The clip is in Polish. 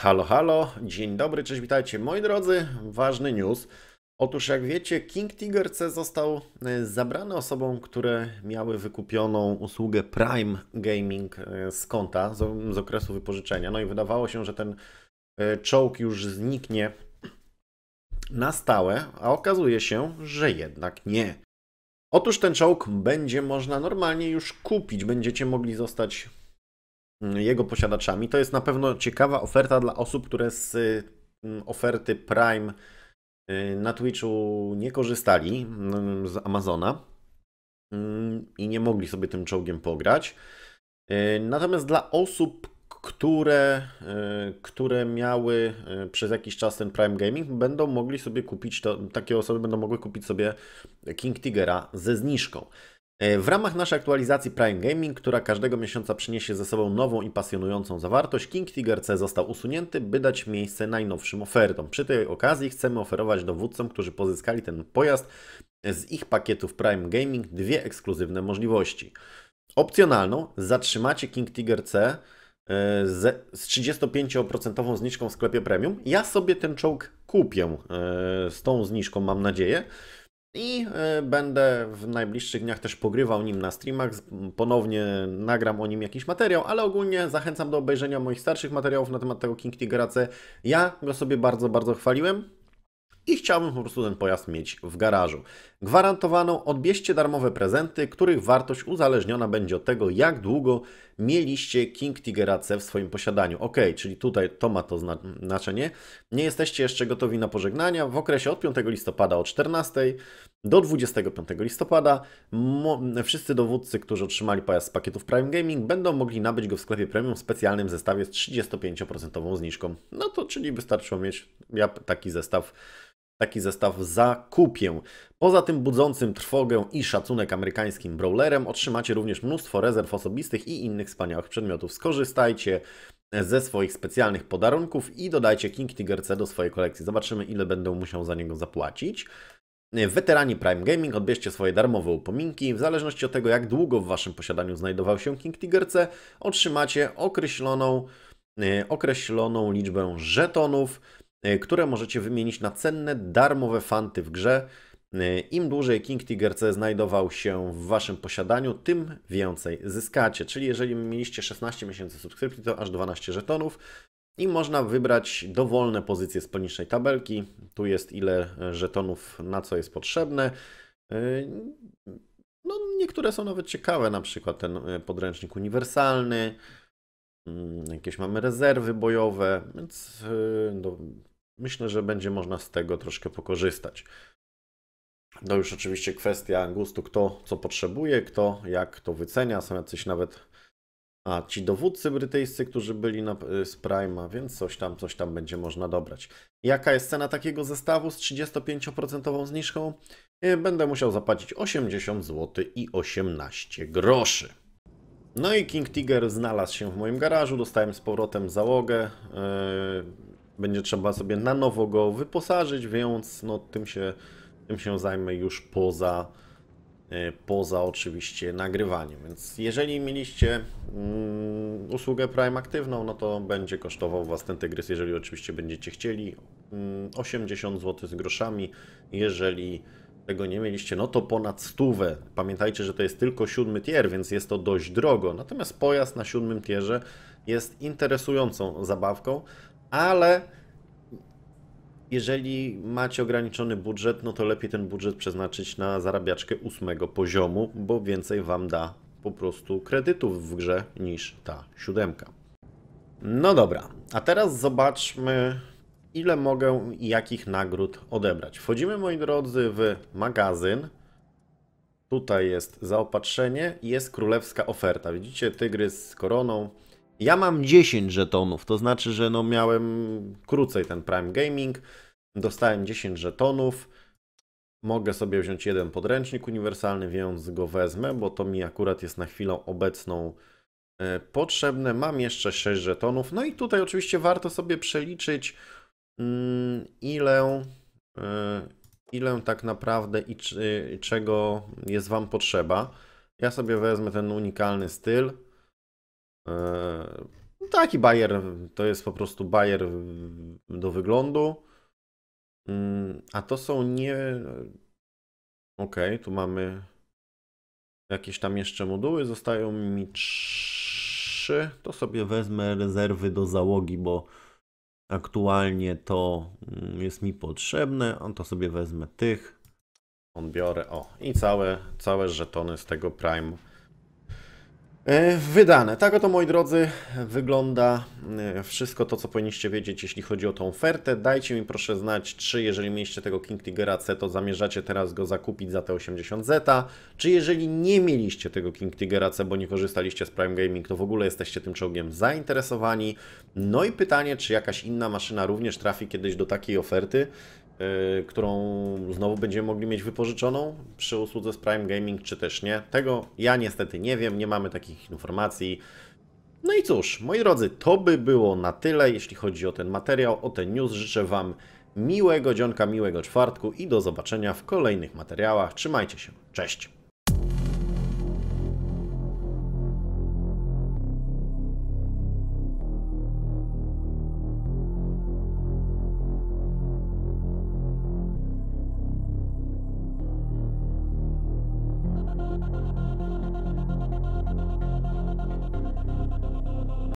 Halo, halo, dzień dobry, cześć, witajcie. Moi drodzy, ważny news. Otóż, jak wiecie, King Tiger C został e, zabrany osobom, które miały wykupioną usługę Prime Gaming e, z konta, z, z okresu wypożyczenia. No i wydawało się, że ten e, czołg już zniknie na stałe, a okazuje się, że jednak nie. Otóż ten czołg będzie można normalnie już kupić. Będziecie mogli zostać Mm, jego posiadaczami. To jest na pewno ciekawa oferta dla osób, które z mm, oferty Prime y, na Twitchu nie korzystali mm, z Amazona i nie mogli sobie tym czołgiem pograć. Y, natomiast dla osób, które, y, które miały przez jakiś czas ten Prime Gaming, będą mogli sobie kupić, to, takie osoby będą mogły kupić sobie King Tigera ze zniżką. E, w ramach naszej aktualizacji Prime Gaming, która każdego miesiąca przyniesie ze sobą nową i pasjonującą zawartość, King Tiger C został usunięty, by dać miejsce najnowszym ofertom. Przy tej okazji chcemy oferować dowódcom, którzy pozyskali ten pojazd e, z ich pakietów Prime Gaming dwie ekskluzywne możliwości. Opcjonalną zatrzymacie King Tiger C e, z 35% zniżką w sklepie premium. Ja sobie ten czołg kupię z tą zniżką, mam nadzieję. I e, będę w najbliższych dniach też pogrywał nim na streamach, ponownie nagram o nim jakiś materiał, ale ogólnie zachęcam do obejrzenia moich starszych materiałów na temat tego King Tigera Ja go sobie bardzo, bardzo chwaliłem, i chciałbym po prostu ten pojazd mieć w garażu. Gwarantowaną odbierzcie darmowe prezenty, których wartość uzależniona będzie od tego, jak długo mieliście King Tigera C w swoim posiadaniu. Ok, czyli tutaj to ma to znaczenie. Nie jesteście jeszcze gotowi na pożegnania. W okresie od 5 listopada o 14 do 25 listopada wszyscy dowódcy, którzy otrzymali pojazd z pakietów Prime Gaming będą mogli nabyć go w sklepie premium w specjalnym zestawie z 35% zniżką. No to czyli wystarczyło mieć ja taki zestaw Taki zestaw zakupię. Poza tym budzącym trwogę i szacunek amerykańskim brawlerem otrzymacie również mnóstwo rezerw osobistych i innych wspaniałych przedmiotów. Skorzystajcie ze swoich specjalnych podarunków i dodajcie King Tiger C do swojej kolekcji. Zobaczymy ile będę musiał za niego zapłacić. Weterani Prime Gaming, odbierzcie swoje darmowe upominki. W zależności od tego, jak długo w Waszym posiadaniu znajdował się King Tiger C, otrzymacie określoną, e, określoną liczbę żetonów Y, które możecie wymienić na cenne, darmowe fanty w grze. Y, Im dłużej King Tiger C znajdował się w Waszym posiadaniu, tym więcej zyskacie. Czyli jeżeli mieliście 16 miesięcy subskrypcji, to aż 12 żetonów. I można wybrać dowolne pozycje z poniższej tabelki. Tu jest ile y, żetonów na co jest potrzebne. No, niektóre są nawet ciekawe, na przykład ten podręcznik uniwersalny. Mm, jakieś mamy rezerwy bojowe, więc do myślę, że będzie można z tego troszkę pokorzystać. To już oczywiście kwestia gustu, kto co potrzebuje, kto jak to wycenia. Są jacyś nawet a, ci dowódcy brytyjscy, którzy byli na, y, z Prima, więc coś tam, coś tam będzie można dobrać. Jaka jest cena takiego zestawu z 35% zniżką? Y, będę musiał zapłacić 80 zł i 18 groszy. No i King Tiger znalazł się w moim garażu, dostałem z powrotem załogę. Yy będzie trzeba sobie na nowo go wyposażyć, więc no, tym, się, tym się zajmę już poza, e, poza oczywiście nagrywaniem. Więc jeżeli mieliście mm, usługę Prime aktywną, no to będzie kosztował Was ten tygrys, jeżeli oczywiście będziecie chcieli, 80 mm, zł z groszami, jeżeli tego nie mieliście, no to ponad stówę. Pamiętajcie, że to jest tylko siódmy tier, więc jest to dość drogo. Natomiast pojazd na siódmym tierze jest interesującą zabawką, ale jeżeli macie ograniczony budżet, no to lepiej ten budżet przeznaczyć na zarabiaczkę ósmego poziomu, bo więcej Wam da po prostu kredytów w grze niż ta siódemka. No dobra, a teraz zobaczmy ile mogę i jakich nagród odebrać. Wchodzimy moi drodzy w magazyn. Tutaj jest zaopatrzenie, jest królewska oferta. Widzicie tygrys z koroną, ja mam 10 żetonów, to znaczy, że no miałem krócej ten Prime Gaming, dostałem 10 żetonów, mogę sobie wziąć jeden podręcznik uniwersalny, więc go wezmę, bo to mi akurat jest na chwilę obecną e, potrzebne. Mam jeszcze 6 żetonów, no i tutaj oczywiście warto sobie przeliczyć mm, ile, e, ile tak naprawdę i czego jest Wam potrzeba. Ja sobie wezmę ten unikalny styl, E, no taki bajer, to jest po prostu bajer do wyglądu. Mm, a to są nie. Okej, okay, tu mamy jakieś tam jeszcze moduły. Zostają mi trzy. To sobie wezmę rezerwy do załogi, bo aktualnie to mm, jest mi potrzebne. On to sobie wezmę tych. On biorę. O, i całe, całe żetony z tego Prime E, wydane. Tak oto, moi drodzy, wygląda e, wszystko to, co powinniście wiedzieć, jeśli chodzi o tą ofertę. Dajcie mi proszę znać, czy jeżeli mieliście tego King Tigera C, to zamierzacie teraz go zakupić za te 80 Z, czy jeżeli nie mieliście tego King Tigera C, bo nie korzystaliście z Prime Gaming, to w ogóle jesteście tym czołgiem zainteresowani. No i pytanie, czy jakaś inna maszyna również trafi kiedyś do takiej oferty, Y, którą znowu będziemy mogli mieć wypożyczoną przy usłudze z Prime Gaming, czy też nie. Tego ja niestety nie wiem, nie mamy takich informacji. No i cóż, moi drodzy, to by było na tyle, jeśli chodzi o ten materiał, o ten news. Życzę Wam miłego dzionka, miłego czwartku i do zobaczenia w kolejnych materiałach. Trzymajcie się, cześć!